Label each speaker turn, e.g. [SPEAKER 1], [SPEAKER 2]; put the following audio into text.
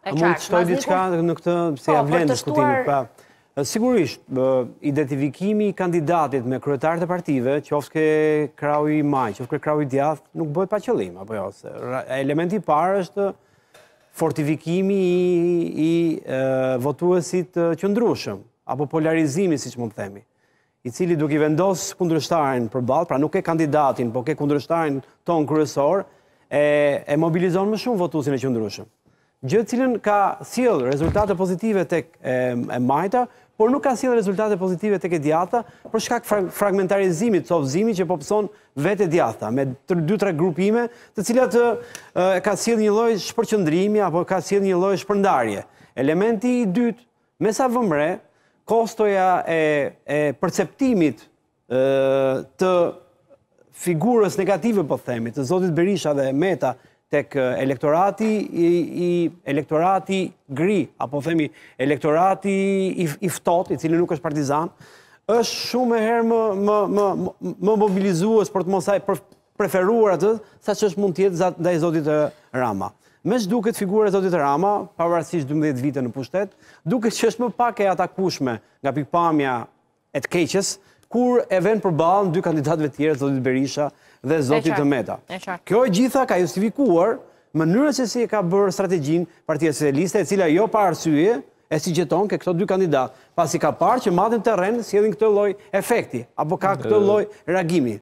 [SPEAKER 1] A mund të shtoj diqka në këtë se po, ja vlen diskutimi, pa. Sigurisht, identifikimi i kandidatit me kërëtarët e partive, qoftë ke krau i majtë, qoftë ke krau i djathtë, nuk bëhet pa qëllim, apo jo, se elementi i parë është fortifikimi i, i qëndrushëm, votuesit apo polarizimi siç mund të themi i cili duke i vendos kundërshtarin përballë, pra nuk e kandidatin, por ke kundërshtarin ton kryesor, e, e mobilizon më shumë votuesin e qëndrushëm gjithë cilën ka sildë rezultate pozitive të e majta, por nuk ka sildë rezultate pozitive të e djatha, për shkak fragmentarizimit, të ofzimi që popson vete djatha, me 2-3 grupime, të cilat ka sildë një loj shpërqëndrimi, apo ka sildë një loj shpërndarje. Elementi i dytë, me sa vëmre, kostoja e perceptimit të figurës negative, po themi, të Zotit Berisha dhe Meta, tek elektorati i elektorati gri apo themi elektorati i ftohtë i cili nuk është partizan është shumë herë më më më më mobilizues për të mos ai preferuar atë sa ç'është mund të jetë ndaj zotit Rama. Me duket figura e zotit Rama, pavarësisht 12 vite në pushtet, duket që është më pak e atakueshme nga pikpamja e të keqes kur e venë për balën dy kandidatëve tjere, Zotit Berisha dhe Zotit Meta. Kjo e gjitha ka justifikuar mënyrës e si e ka bërë strategjin partijës e liste, e cila jo pa arsye e si gjeton ke këto dy kandidatë, pasi ka parë që madhën të rrenë si edhin këto loj efekti, apo ka këto loj reagimi.